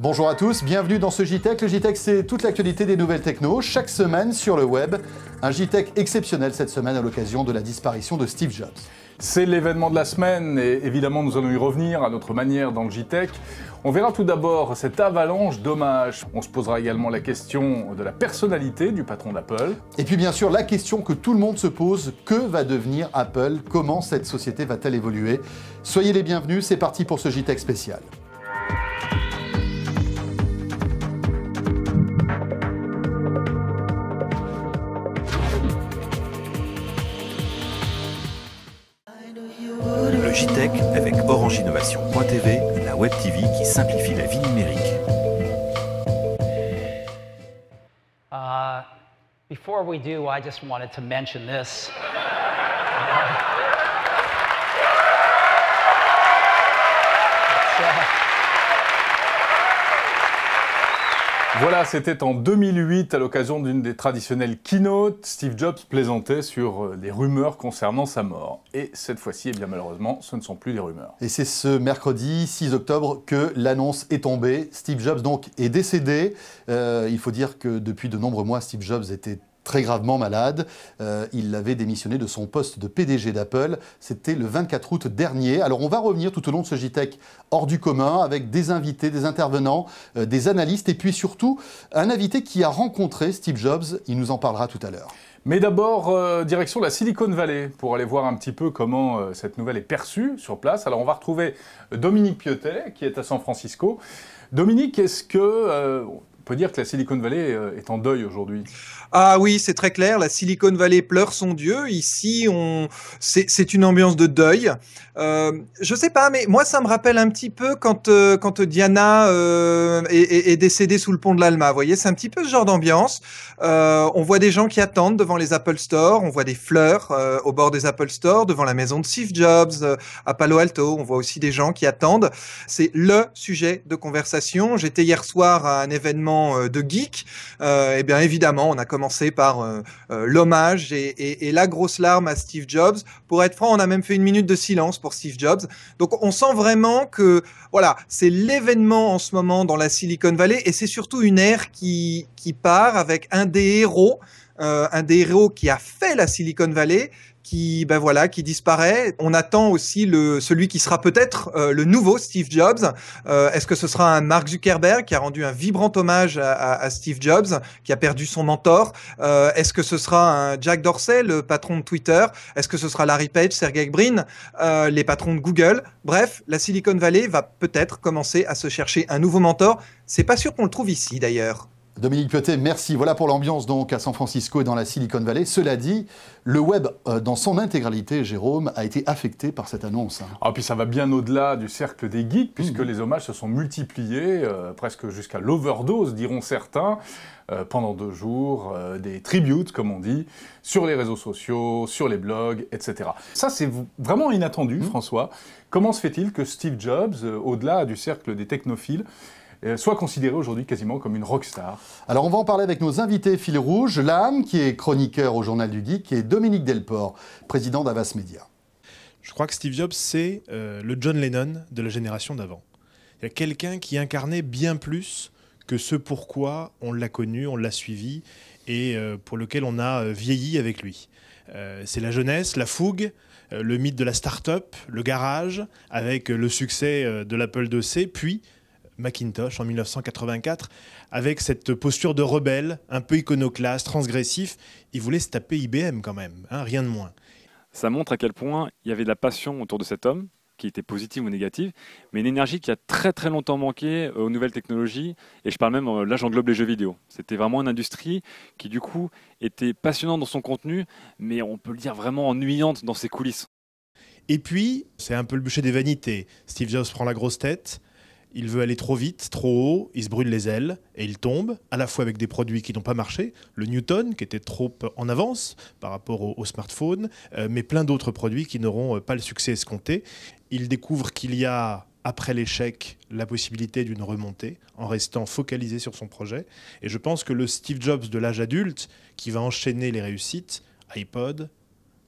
Bonjour à tous, bienvenue dans ce JTEC, Le JTEC c'est toute l'actualité des nouvelles techno, chaque semaine sur le web. Un JTEC exceptionnel cette semaine à l'occasion de la disparition de Steve Jobs. C'est l'événement de la semaine et évidemment nous allons y revenir à notre manière dans le JTEC. On verra tout d'abord cette avalanche d'hommages. On se posera également la question de la personnalité du patron d'Apple. Et puis bien sûr la question que tout le monde se pose, que va devenir Apple Comment cette société va-t-elle évoluer Soyez les bienvenus, c'est parti pour ce JTEC spécial. Uh, before we do, I just wanted to mention this. uh, Voilà, c'était en 2008 à l'occasion d'une des traditionnelles keynotes. Steve Jobs plaisantait sur euh, les rumeurs concernant sa mort. Et cette fois-ci, eh bien malheureusement, ce ne sont plus des rumeurs. Et c'est ce mercredi 6 octobre que l'annonce est tombée. Steve Jobs donc est décédé. Euh, il faut dire que depuis de nombreux mois, Steve Jobs était très gravement malade. Euh, il avait démissionné de son poste de PDG d'Apple. C'était le 24 août dernier. Alors on va revenir tout au long de ce JTEC hors du commun avec des invités, des intervenants, euh, des analystes et puis surtout un invité qui a rencontré Steve Jobs. Il nous en parlera tout à l'heure. Mais d'abord, euh, direction la Silicon Valley pour aller voir un petit peu comment cette nouvelle est perçue sur place. Alors, on va retrouver Dominique Piotet qui est à San Francisco. Dominique, est-ce que peut dire que la Silicon Valley euh, est en deuil aujourd'hui. Ah oui, c'est très clair. La Silicon Valley pleure son dieu. Ici, c'est une ambiance de deuil. Je euh, je sais pas, mais moi, ça me rappelle un petit peu quand, euh, Diana est, est, décédée sous le pont de l'Alma. Vous voyez, c'est un petit peu ce genre d'ambiance. on voit des gens qui attendent devant les Apple Store. On voit des fleurs au bord des Apple Store, devant la maison de Steve Jobs à Palo Alto. On voit aussi des gens qui attendent. C'est le sujet de conversation. J'étais hier soir à un événement euh, de geek, et euh, eh bien évidemment, on a commencé par euh, l'hommage et, la grosse larme à Steve Jobs. Pour être franc, on a même fait une minute de silence pour Steve Jobs. Donc on sent vraiment que voilà, c'est l'événement en ce moment dans la Silicon Valley et c'est surtout une ère qui, qui part avec un des héros. un des héros qui a fait la Silicon Valley, qui, ben voilà, qui disparaît. On attend aussi celui qui sera peut-être euh, le nouveau Steve Jobs. Euh, est-ce que ce sera un Mark Zuckerberg qui a rendu un vibrant hommage à, Steve Jobs, qui a perdu son mentor euh, Est-ce que ce sera un Jack Dorsey, le patron de Twitter Est-ce que ce sera Larry Page, Sergey Brin, les patrons de Google Bref, la Silicon Valley va peut-être commencer à se chercher un nouveau mentor. C'est pas sûr qu'on le trouve ici d'ailleurs. Dominique Piotet, merci. Voilà pour l'ambiance donc à San Francisco et dans la Silicon Valley. Cela dit, le web euh, dans son intégralité, Jérôme, a été affecté par cette annonce. Hein. Ah, puis ça va bien au-delà du cercle des geeks, puisque mhm. les hommages se sont multipliés, euh, presque jusqu'à l'overdose, diront certains, euh, pendant deux jours, des tributes, comme on dit, sur les réseaux sociaux, sur les blogs, etc. Ça, c'est vraiment inattendu, mhm. François. Comment se fait-il que Steve Jobs, au-delà du cercle des technophiles, euh, soit considéré aujourd'hui quasiment comme une rockstar. Alors on va en parler avec nos invités fil rouge, l'âme qui est chroniqueur au Journal du Geek, et Dominique Delport, président d'Avas Media. Je crois que Steve Jobs, c'est euh, le John Lennon de la génération d'avant. Il y a quelqu'un qui incarnait bien plus que ce pourquoi on l'a connu, on l'a suivi et euh, pour lequel on a vieilli avec lui. c'est la jeunesse, la fougue, le mythe de la start-up, le garage, avec le succès de l'Apple 2C, puis Macintosh en 1984, avec cette posture de rebelle, un peu iconoclaste, transgressif. Il voulait se taper IBM quand même, hein, rien de moins. Ça montre à quel point il y avait de la passion autour de cet homme, qui était positive ou négative, mais une énergie qui a très très longtemps manqué euh, aux nouvelles technologies, et je parle même, euh, là j'englobe les jeux vidéo. C'était vraiment une industrie qui du coup était passionnante dans son contenu, mais on peut le dire vraiment ennuyante dans ses coulisses. Et puis, c'est un peu le bûcher des vanités. Steve Jobs prend la grosse tête, il veut aller trop vite, trop haut, il se brûle les ailes et il tombe, à la fois avec des produits qui n'ont pas marché, le Newton qui était trop en avance par rapport au, smartphone, euh, mais plein d'autres produits qui n'auront euh, pas le succès escompté. Il découvre qu'il y a après l'échec la possibilité d'une remontée en restant focalisé sur son projet. Et je pense que le Steve Jobs de l'âge adulte qui va enchaîner les réussites, iPod,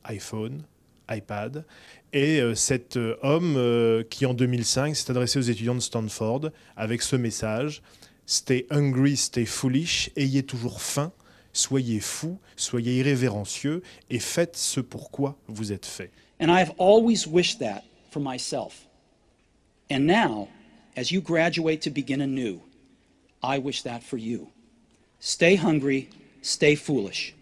iPhone, iPad, et euh, cet euh, homme euh, qui, en 2005, s'est adressé aux étudiants de Stanford avec ce message Stay hungry, stay foolish, ayez toujours faim, soyez fous, soyez irrévérencieux et faites ce quoi vous êtes fait. And I have always wished that for myself. And now, as you graduate to begin anew, I wish that for you. Stay hungry, stay foolish.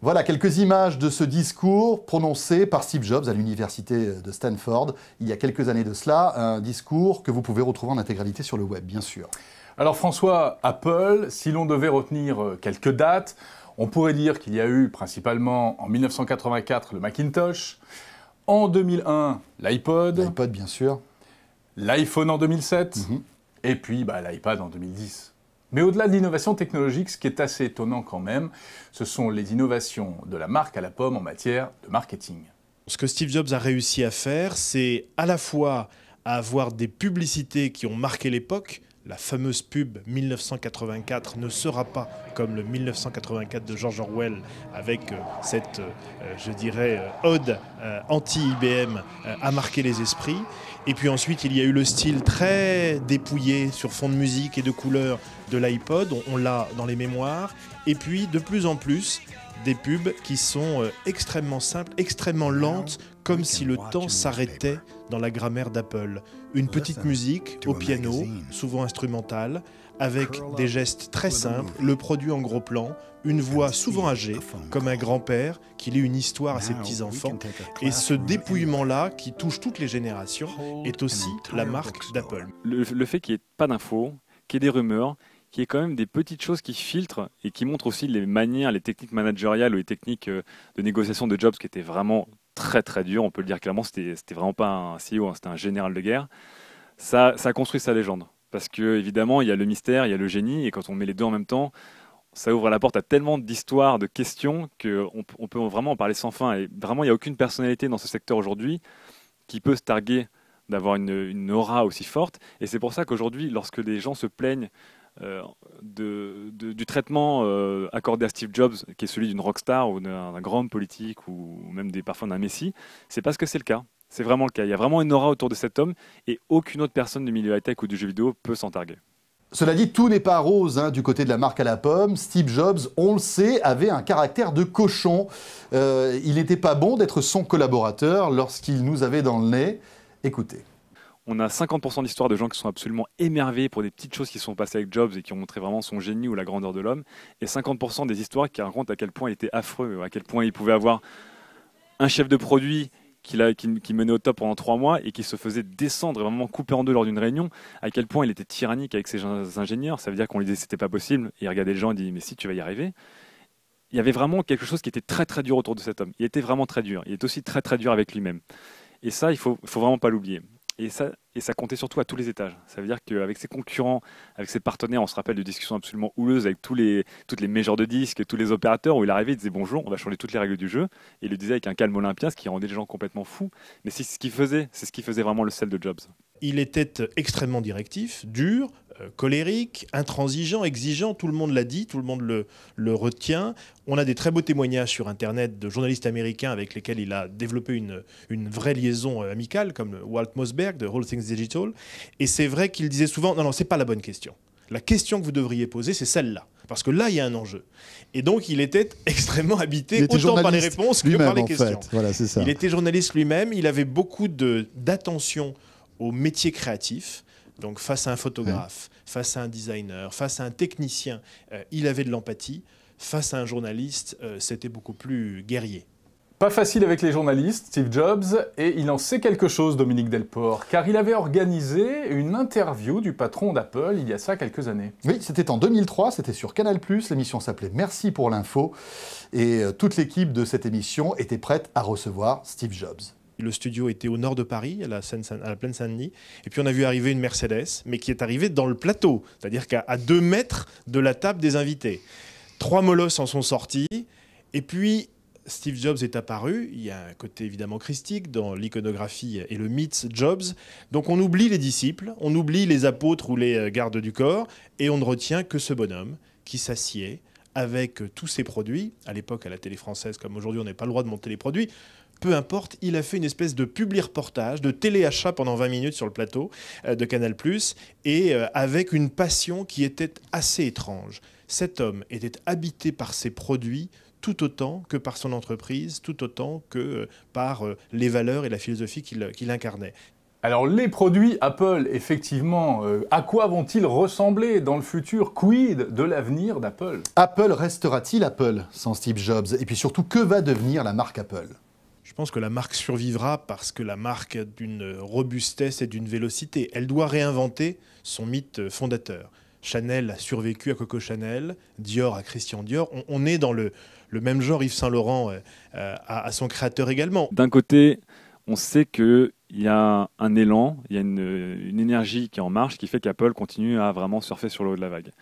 Voilà quelques images de ce discours prononcé par Steve Jobs à l'université de Stanford il y a quelques années de cela, un discours que vous pouvez retrouver en intégralité sur le web, bien sûr. Alors François, Apple, si l'on devait retenir euh, quelques dates, on pourrait dire qu'il y a eu principalement en 1984 le Macintosh, en 2001 l'iPod, l'iPod bien sûr, l'iPhone en 2007 mhm. et puis bah, l'iPad en 2010. Mais au-delà de l'innovation technologique, ce qui est assez étonnant quand même, ce sont les innovations de la marque à la pomme en matière de marketing. Ce que Steve Jobs a réussi à faire, c'est à la fois avoir des publicités qui ont marqué l'époque, la fameuse pub 1984 ne sera pas comme le 1984 de George Orwell avec euh, cette, euh, euh, je dirais, ode anti-IBM à marquer les esprits. Et puis ensuite, il y a eu le style très dépouillé sur fond de musique et de couleurs de l'iPod, on l'a dans les mémoires. Et puis, de plus en plus, des pubs qui sont euh, extrêmement simples, extrêmement ah lentes, comme si le temps s'arrêtait dans la grammaire d'Apple. Une petite musique au piano, souvent instrumentale, avec des gestes très simples, le produit en gros plan, une voix souvent âgée, comme un grand-père qui lit une histoire à ses petits-enfants. Et ce dépouillement-là, qui touche toutes les générations, est aussi la marque d'Apple. Le, le, fait qu'il n'y ait pas d'infos, qu'il y ait des rumeurs, qui est quand même des petites choses qui filtrent et qui montrent aussi les manières, les techniques managériales ou les techniques euh, de négociation de jobs qui étaient vraiment très très dures. On peut le dire clairement, c'était, vraiment pas un CEO, hein, c'était un général de guerre. Ça, a construit sa légende. Parce que évidemment, il y a le mystère, il y a le génie, et quand on met les deux en même temps, ça ouvre la porte à tellement d'histoires, de questions, qu'on on peut vraiment en parler sans fin. Et vraiment, il n'y a aucune personnalité dans ce secteur aujourd'hui qui peut se targuer d'avoir une aura aussi forte. Et c'est pour ça qu'aujourd'hui, lorsque des gens se plaignent euh, du traitement euh, accordé à Steve Jobs, qui est celui d'une rockstar ou d'un grand politique ou même des, parfois d'un Messi, c'est parce que c'est le cas. C'est vraiment le cas. Il y a vraiment une aura autour de cet homme et aucune autre personne du milieu high-tech ou du jeu vidéo peut s'en targuer. Cela dit, tout n'est pas rose hein, du côté de la marque à la pomme. Steve Jobs, on le sait, avait un caractère de cochon. Euh, il n'était pas bon d'être son collaborateur lorsqu'il nous avait dans le nez. Écoutez. On a 50% d'histoires de gens qui sont absolument émerveillés pour des petites choses qui sont passées avec Jobs et qui ont montré vraiment son génie ou la grandeur de l'homme, et 50% des histoires qui racontent à quel point il était affreux, à quel point il pouvait avoir un chef de produit qui, qui, menait au top pendant trois mois et qui se faisait descendre, vraiment couper en deux lors d'une réunion, à quel point il était tyrannique avec ses ingénieurs. Ça veut dire qu'on lui disait c'était pas possible. Et il regardait les gens et dit mais si tu vas y arriver. Il y avait vraiment quelque chose qui était très très dur autour de cet homme. Il était vraiment très dur. Il est aussi très très dur avec lui-même. Et ça, il faut, faut vraiment pas l'oublier. Et ça, comptait surtout à tous les étages. Ça veut dire qu'avec ses concurrents, avec ses partenaires, on se rappelle de discussions absolument houleuses avec tous les, toutes les majors de disques tous les opérateurs où il arrivait, il disait bonjour, on va changer toutes les règles du jeu. Et il le disait avec un calme olympien, ce qui rendait les gens complètement fous. Mais c'est ce qu'il faisait, c'est ce qui faisait vraiment le sel de Jobs. Il était extrêmement directif, dur, euh, colérique, intransigeant, exigeant, tout le monde l'a dit, tout le monde le, retient. On a des très beaux témoignages sur Internet de journalistes américains avec lesquels il a développé une, vraie liaison euh, amicale, comme Walt Mosberg de All Things Digital. Et c'est vrai qu'il disait souvent, non, non, c'est pas la bonne question. La question que vous devriez poser, c'est celle-là. Parce que là, il y a un enjeu. Et donc, il était extrêmement habité autant par les réponses que par les questions. Il était journaliste lui-même, il avait beaucoup d'attention au métier créatif, donc face à un photographe face à un designer, face à un technicien, euh, il avait de l'empathie. Face à un journaliste, euh, c'était beaucoup plus guerrier. Pas facile avec les journalistes, Steve Jobs, et il en sait quelque chose, Dominique Delport, car il avait organisé une interview du patron d'Apple il y a ça quelques années. Oui, c'était en 2003, c'était sur Canal+, l'émission s'appelait Merci pour l'info, et euh, toute l'équipe de cette émission était prête à recevoir Steve Jobs. Le studio était au nord de Paris, à la, à plaine Saint-Denis. Et puis on a vu arriver une Mercedes, mais qui est arrivée dans le plateau, c'est-à-dire qu'à deux mètres de la table des invités. Trois molosses en sont sortis. Et puis Steve Jobs est apparu. Il y a un côté évidemment christique dans l'iconographie et le mythe Jobs. Donc on oublie les disciples, on oublie les apôtres ou les euh, gardes du corps, et on ne retient que ce bonhomme qui s'assied avec tous ses produits. À l'époque, à la télé française, comme aujourd'hui, on n'est pas le droit de monter les produits peu importe, il a fait une espèce de publi-reportage, de téléachat pendant 20 minutes sur le plateau euh, de Canal+, et euh, avec une passion qui était assez étrange. Cet homme était habité par ses produits tout autant que par son entreprise, tout autant que euh, par les valeurs et la philosophie qu'il incarnait. Alors les produits Apple, effectivement, à quoi vont-ils ressembler dans le futur Quid de l'avenir d'Apple Apple restera-t-il Apple sans Steve Jobs Et puis surtout, que va devenir la marque Apple je pense que la marque survivra parce que la marque a d'une robustesse et d'une vélocité. Elle doit réinventer son mythe fondateur. Chanel a survécu à Coco Chanel, Dior à Christian Dior. On, est dans le, le, même genre. Yves Saint Laurent euh, euh, à, son créateur également. D'un côté, on sait qu'il y a un élan, il y a une, une, énergie qui est en marche qui fait qu'Apple continue à vraiment surfer sur le haut de la vague.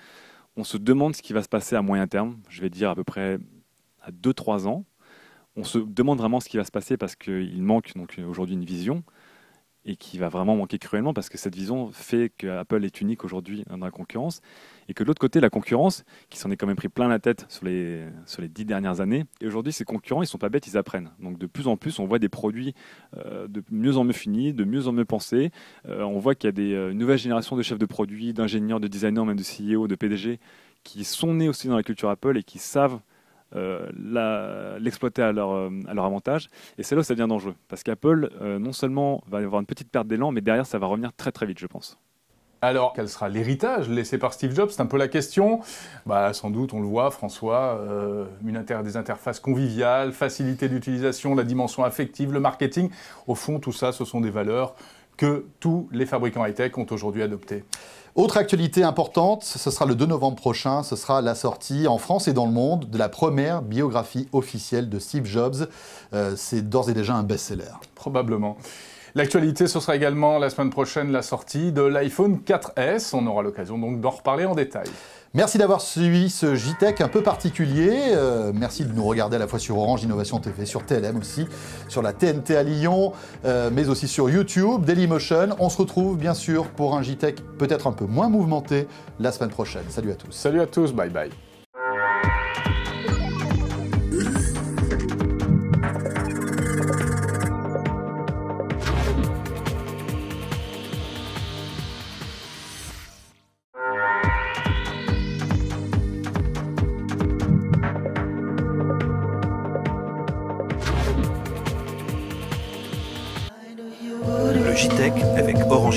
On se demande ce qui va se passer à moyen terme, je vais dire à peu près à 2-3 ans, on se demande vraiment ce qui va se passer parce qu'il manque donc aujourd'hui une vision et qui va vraiment manquer cruellement parce que cette vision fait que Apple est unique aujourd'hui hein, dans la concurrence et que de l'autre côté, la concurrence, qui s'en est quand même pris plein la tête sur les, sur les dix dernières années, et aujourd'hui, ces concurrents, ils sont pas bêtes, ils apprennent. Donc de plus en plus, on voit des produits euh, de mieux en mieux finis, de mieux en mieux pensés. Euh, on voit qu'il y a des euh, nouvelles générations de chefs de produits, d'ingénieurs, de designers, même de CEO, de PDG, qui sont nés aussi dans la culture Apple et qui savent euh, l'exploiter euh, à, leur, avantage. Et c'est là où ça devient dangereux. Parce qu'Apple, euh, non seulement va avoir une petite perte d'élan, mais derrière, ça va revenir très très vite, je pense. Alors, quel sera l'héritage laissé par Steve Jobs C'est un peu la question. Bah, sans doute, on le voit, François, des interfaces conviviales, facilité d'utilisation, la dimension affective, le marketing. Au fond, tout ça, ce sont des valeurs que tous les fabricants high-tech ont aujourd'hui adopté. Autre actualité importante, ce sera le 2 novembre prochain, ce sera la sortie en France et dans le monde de la première biographie officielle de Steve Jobs. Euh, c'est d'ores et déjà un best-seller. Probablement. L'actualité, ce sera également la semaine prochaine la sortie de l'iPhone 4S. On aura l'occasion donc d'en reparler en détail. Merci d'avoir suivi ce JTEC un peu particulier. Euh, merci de nous regarder à la fois sur Orange Innovation TV, sur TLM aussi, sur la TNT à Lyon, euh, mais aussi sur YouTube, Dailymotion. On se retrouve bien sûr pour un JTEC peut-être un peu moins mouvementé la semaine prochaine. Salut à tous. Salut à tous, bye bye.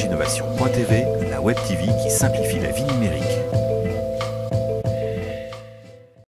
innovation.tv